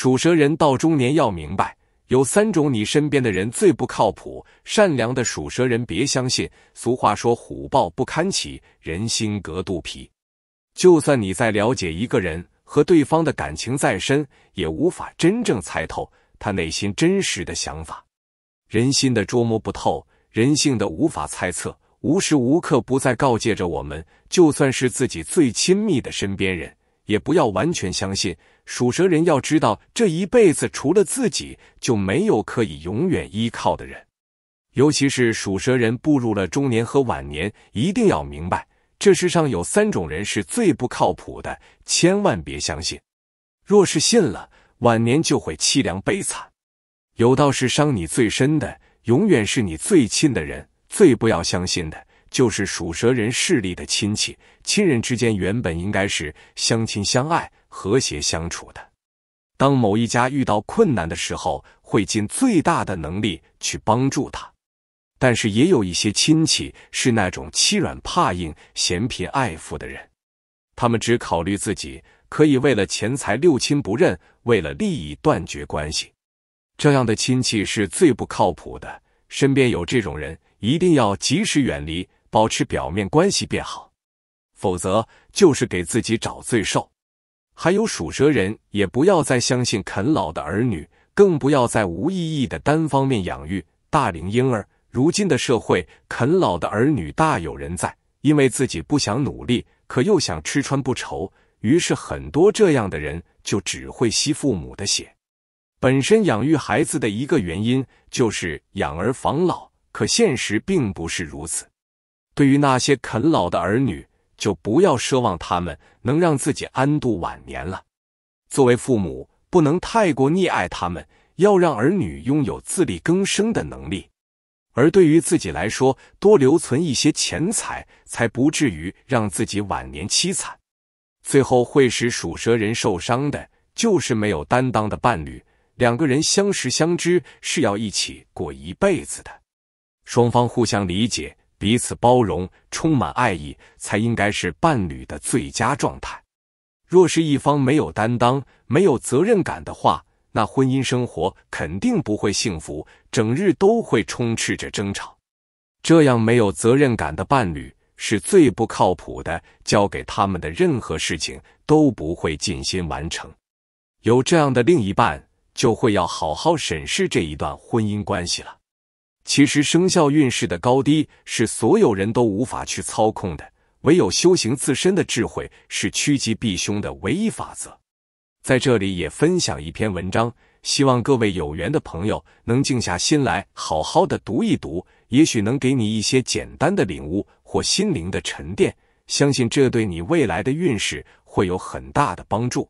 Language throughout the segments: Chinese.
属蛇人到中年要明白，有三种你身边的人最不靠谱。善良的属蛇人别相信。俗话说：“虎豹不堪起，人心隔肚皮。”就算你再了解一个人，和对方的感情再深，也无法真正猜透他内心真实的想法。人心的捉摸不透，人性的无法猜测，无时无刻不在告诫着我们：就算是自己最亲密的身边人。也不要完全相信属蛇人，要知道这一辈子除了自己就没有可以永远依靠的人。尤其是属蛇人步入了中年和晚年，一定要明白这世上有三种人是最不靠谱的，千万别相信。若是信了，晚年就会凄凉悲惨。有道是伤你最深的，永远是你最亲的人，最不要相信的。就是属蛇人势力的亲戚，亲人之间原本应该是相亲相爱、和谐相处的。当某一家遇到困难的时候，会尽最大的能力去帮助他。但是也有一些亲戚是那种欺软怕硬、嫌贫爱富的人，他们只考虑自己，可以为了钱财六亲不认，为了利益断绝关系。这样的亲戚是最不靠谱的，身边有这种人一定要及时远离。保持表面关系便好，否则就是给自己找罪受。还有属蛇人也不要再相信啃老的儿女，更不要再无意义的单方面养育大龄婴儿。如今的社会，啃老的儿女大有人在，因为自己不想努力，可又想吃穿不愁，于是很多这样的人就只会吸父母的血。本身养育孩子的一个原因就是养儿防老，可现实并不是如此。对于那些啃老的儿女，就不要奢望他们能让自己安度晚年了。作为父母，不能太过溺爱他们，要让儿女拥有自力更生的能力。而对于自己来说，多留存一些钱财，才不至于让自己晚年凄惨。最后会使属蛇人受伤的，就是没有担当的伴侣。两个人相识相知，是要一起过一辈子的，双方互相理解。彼此包容，充满爱意，才应该是伴侣的最佳状态。若是一方没有担当、没有责任感的话，那婚姻生活肯定不会幸福，整日都会充斥着争吵。这样没有责任感的伴侣是最不靠谱的，交给他们的任何事情都不会尽心完成。有这样的另一半，就会要好好审视这一段婚姻关系了。其实生肖运势的高低是所有人都无法去操控的，唯有修行自身的智慧是趋吉避凶的唯一法则。在这里也分享一篇文章，希望各位有缘的朋友能静下心来好好的读一读，也许能给你一些简单的领悟或心灵的沉淀。相信这对你未来的运势会有很大的帮助。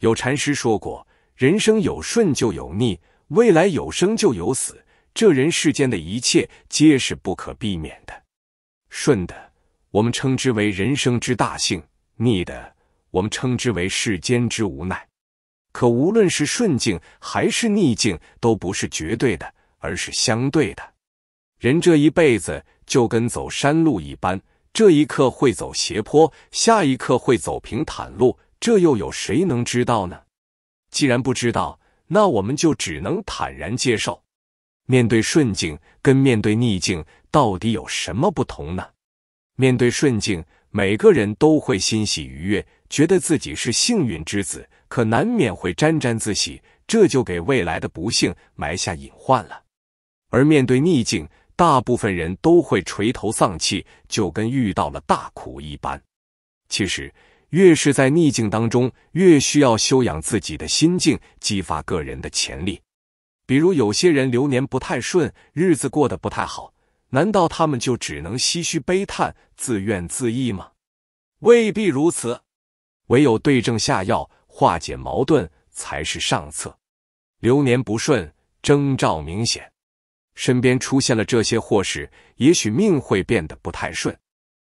有禅师说过：“人生有顺就有逆，未来有生就有死。”这人世间的一切皆是不可避免的，顺的我们称之为人生之大幸，逆的我们称之为世间之无奈。可无论是顺境还是逆境，都不是绝对的，而是相对的。人这一辈子就跟走山路一般，这一刻会走斜坡，下一刻会走平坦路，这又有谁能知道呢？既然不知道，那我们就只能坦然接受。面对顺境跟面对逆境到底有什么不同呢？面对顺境，每个人都会欣喜愉悦，觉得自己是幸运之子，可难免会沾沾自喜，这就给未来的不幸埋下隐患了。而面对逆境，大部分人都会垂头丧气，就跟遇到了大苦一般。其实，越是在逆境当中，越需要修养自己的心境，激发个人的潜力。比如有些人流年不太顺，日子过得不太好，难道他们就只能唏嘘悲叹、自怨自艾吗？未必如此，唯有对症下药、化解矛盾才是上策。流年不顺，征兆明显，身边出现了这些祸事，也许命会变得不太顺。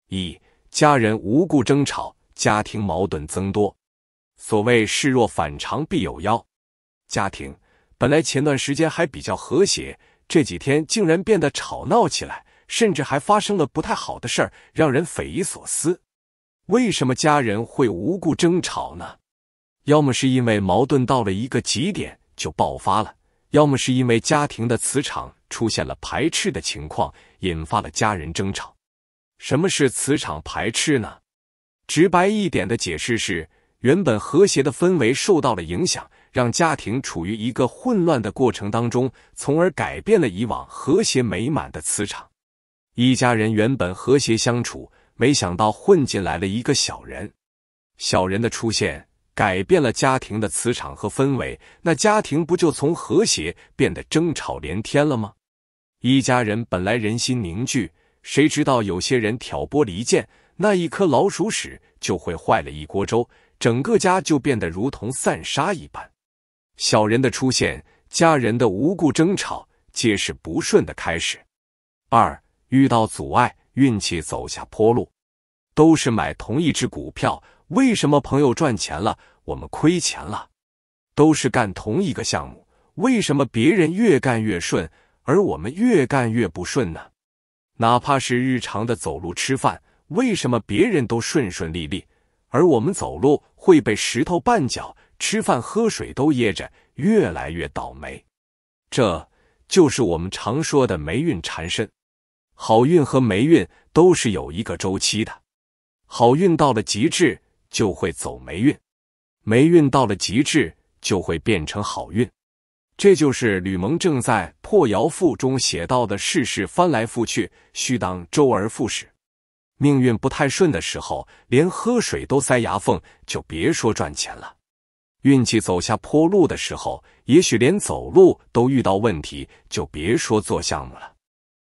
一家人无故争吵，家庭矛盾增多。所谓事若反常必有妖，家庭。本来前段时间还比较和谐，这几天竟然变得吵闹起来，甚至还发生了不太好的事儿，让人匪夷所思。为什么家人会无故争吵呢？要么是因为矛盾到了一个极点就爆发了，要么是因为家庭的磁场出现了排斥的情况，引发了家人争吵。什么是磁场排斥呢？直白一点的解释是，原本和谐的氛围受到了影响。让家庭处于一个混乱的过程当中，从而改变了以往和谐美满的磁场。一家人原本和谐相处，没想到混进来了一个小人。小人的出现改变了家庭的磁场和氛围，那家庭不就从和谐变得争吵连天了吗？一家人本来人心凝聚，谁知道有些人挑拨离间，那一颗老鼠屎就会坏了一锅粥，整个家就变得如同散沙一般。小人的出现，家人的无故争吵，皆是不顺的开始。二遇到阻碍，运气走下坡路，都是买同一只股票，为什么朋友赚钱了，我们亏钱了？都是干同一个项目，为什么别人越干越顺，而我们越干越不顺呢？哪怕是日常的走路吃饭，为什么别人都顺顺利利，而我们走路会被石头绊脚？吃饭喝水都噎着，越来越倒霉，这就是我们常说的霉运缠身。好运和霉运都是有一个周期的，好运到了极致就会走霉运，霉运到了极致就会变成好运。这就是吕蒙正在《破窑赋》中写到的“世事翻来覆去，须当周而复始”。命运不太顺的时候，连喝水都塞牙缝，就别说赚钱了。运气走下坡路的时候，也许连走路都遇到问题，就别说做项目了。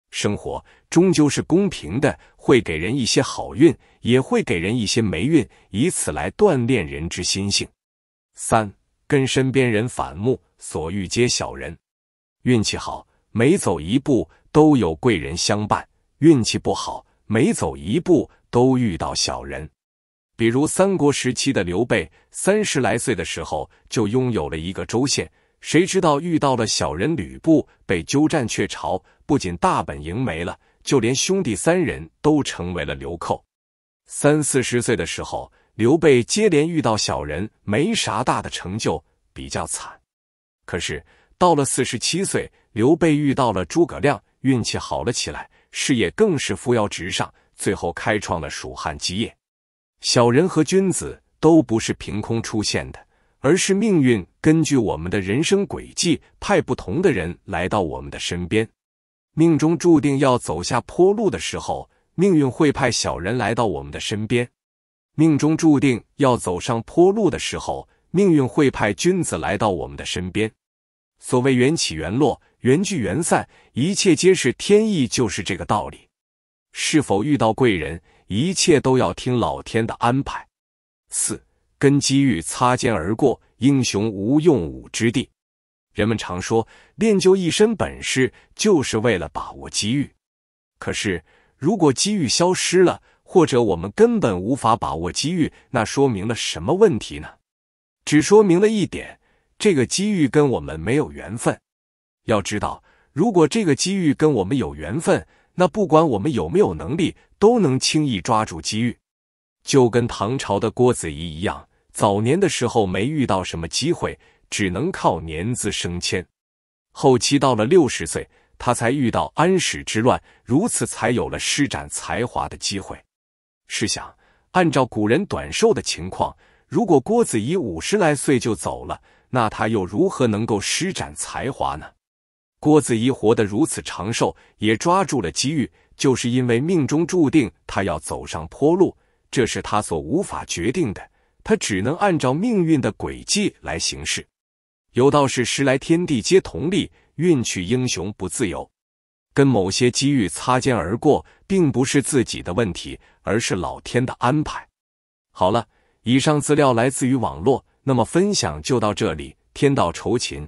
生活终究是公平的，会给人一些好运，也会给人一些霉运，以此来锻炼人之心性。三、跟身边人反目，所遇皆小人。运气好，每走一步都有贵人相伴；运气不好，每走一步都遇到小人。比如三国时期的刘备，三十来岁的时候就拥有了一个州县，谁知道遇到了小人吕布，被鸠占鹊巢，不仅大本营没了，就连兄弟三人都成为了流寇。三四十岁的时候，刘备接连遇到小人，没啥大的成就，比较惨。可是到了四十七岁，刘备遇到了诸葛亮，运气好了起来，事业更是扶摇直上，最后开创了蜀汉基业。小人和君子都不是凭空出现的，而是命运根据我们的人生轨迹派不同的人来到我们的身边。命中注定要走下坡路的时候，命运会派小人来到我们的身边；命中注定要走上坡路的时候，命运会派君子来到我们的身边。所谓缘起缘落，缘聚缘散，一切皆是天意，就是这个道理。是否遇到贵人？一切都要听老天的安排。四，跟机遇擦肩而过，英雄无用武之地。人们常说，练就一身本事就是为了把握机遇。可是，如果机遇消失了，或者我们根本无法把握机遇，那说明了什么问题呢？只说明了一点，这个机遇跟我们没有缘分。要知道，如果这个机遇跟我们有缘分，那不管我们有没有能力，都能轻易抓住机遇，就跟唐朝的郭子仪一样，早年的时候没遇到什么机会，只能靠年资升迁，后期到了六十岁，他才遇到安史之乱，如此才有了施展才华的机会。试想，按照古人短寿的情况，如果郭子仪五十来岁就走了，那他又如何能够施展才华呢？郭子仪活得如此长寿，也抓住了机遇，就是因为命中注定他要走上坡路，这是他所无法决定的，他只能按照命运的轨迹来行事。有道是时来天地皆同力，运去英雄不自由。跟某些机遇擦肩而过，并不是自己的问题，而是老天的安排。好了，以上资料来自于网络，那么分享就到这里。天道酬勤。